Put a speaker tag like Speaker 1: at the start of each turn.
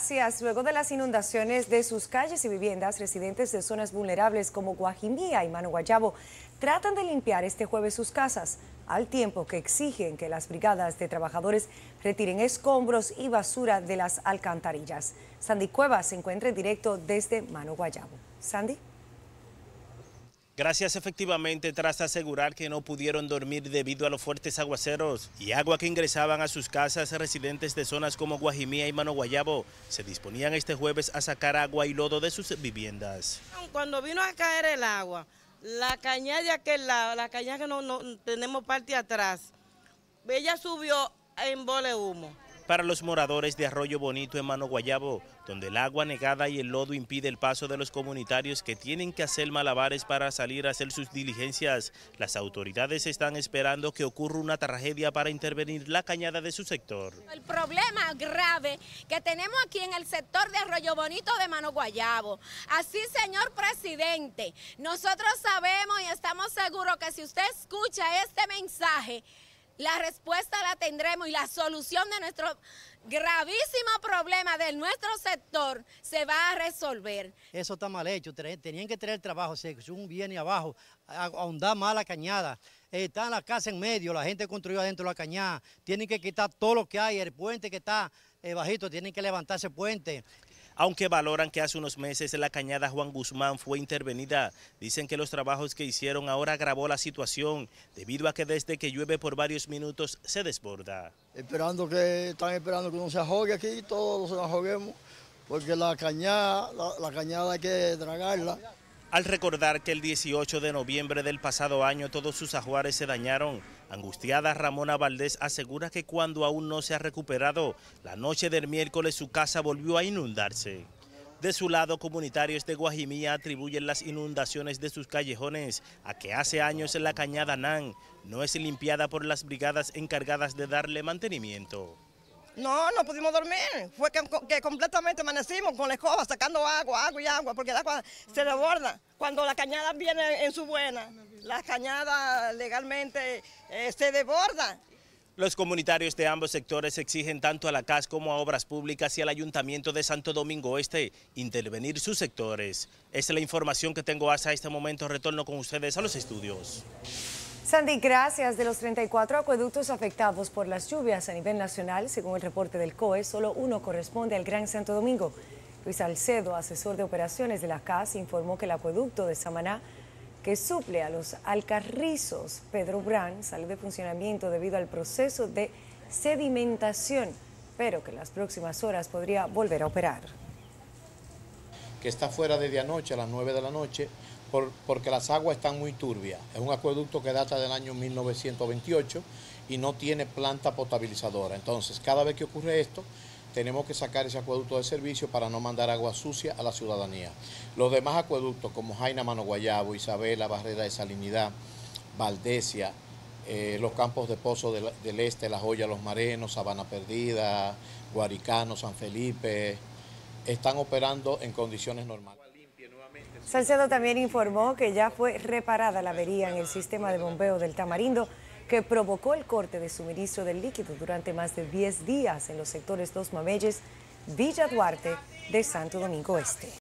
Speaker 1: Gracias. Luego de las inundaciones de sus calles y viviendas, residentes de zonas vulnerables como Guajimía y Mano Guayabo tratan de limpiar este jueves sus casas, al tiempo que exigen que las brigadas de trabajadores retiren escombros y basura de las alcantarillas. Sandy Cuevas se encuentra en directo desde Mano Guayabo. Sandy.
Speaker 2: Gracias efectivamente tras asegurar que no pudieron dormir debido a los fuertes aguaceros y agua que ingresaban a sus casas residentes de zonas como Guajimía y Mano Guayabo, se disponían este jueves a sacar agua y lodo de sus viviendas.
Speaker 3: Cuando vino a caer el agua, la caña de aquel lado, la caña que no, tenemos parte atrás, ella subió en vole humo
Speaker 2: para los moradores de Arroyo Bonito en Mano Guayabo, donde el agua negada y el lodo impide el paso de los comunitarios que tienen que hacer malabares para salir a hacer sus diligencias. Las autoridades están esperando que ocurra una tragedia para intervenir la cañada de su sector.
Speaker 1: El problema grave que tenemos aquí en el sector de Arroyo Bonito de Mano Guayabo. Así, señor presidente, nosotros sabemos y estamos seguros que si usted escucha este mensaje, la respuesta la tendremos y la solución de nuestro gravísimo problema de nuestro sector se va a resolver.
Speaker 3: Eso está mal hecho, tenían que tener trabajo, se un viene abajo, ahondar más la cañada. Eh, está la casa en medio, la gente construyó adentro la cañada, tienen que quitar todo lo que hay, el puente que está eh, bajito, tienen que levantar ese puente
Speaker 2: aunque valoran que hace unos meses la cañada Juan Guzmán fue intervenida. Dicen que los trabajos que hicieron ahora agravó la situación, debido a que desde que llueve por varios minutos se desborda.
Speaker 3: Esperando que, están esperando que no se ahogue aquí, todos nos ahoguemos, porque la cañada, la cañada hay que tragarla.
Speaker 2: Al recordar que el 18 de noviembre del pasado año todos sus ajuares se dañaron, Angustiada, Ramona Valdés asegura que cuando aún no se ha recuperado, la noche del miércoles su casa volvió a inundarse. De su lado, comunitarios de Guajimía atribuyen las inundaciones de sus callejones a que hace años la cañada Nan no es limpiada por las brigadas encargadas de darle mantenimiento.
Speaker 1: No, no pudimos dormir. Fue que, completamente amanecimos con la escoba, sacando agua, agua y agua, porque la agua se desborda. Cuando la cañada viene en su buena, la cañada legalmente eh, se desborda.
Speaker 2: Los comunitarios de ambos sectores exigen tanto a la CAS como a Obras Públicas y al Ayuntamiento de Santo Domingo Este intervenir sus sectores. Esa es la información que tengo hasta este momento. Retorno con ustedes a los estudios.
Speaker 1: Sandy, gracias. De los 34 acueductos afectados por las lluvias a nivel nacional, según el reporte del COE, solo uno corresponde al Gran Santo Domingo. Luis Alcedo, asesor de operaciones de la CAS, informó que el acueducto de Samaná, que suple a los alcarrizos Pedro Brán, salió de funcionamiento debido al proceso de sedimentación, pero que en las próximas horas podría volver a operar.
Speaker 3: Que está fuera desde anoche a las 9 de la noche porque las aguas están muy turbias. Es un acueducto que data del año 1928 y no tiene planta potabilizadora. Entonces, cada vez que ocurre esto, tenemos que sacar ese acueducto de servicio para no mandar agua sucia a la ciudadanía. Los demás acueductos, como Jaina Mano Guayabo, Isabela, Barrera de Salinidad, Valdesia, eh, los campos de pozo del, este, La Joya, Los Marenos, Sabana Perdida, Guaricano, San Felipe, están operando en condiciones normales.
Speaker 1: Salcedo también informó que ya fue reparada la avería en el sistema de bombeo del Tamarindo que provocó el corte de suministro del líquido durante más de 10 días en los sectores Dos Mameyes, Villa Duarte de Santo Domingo Este.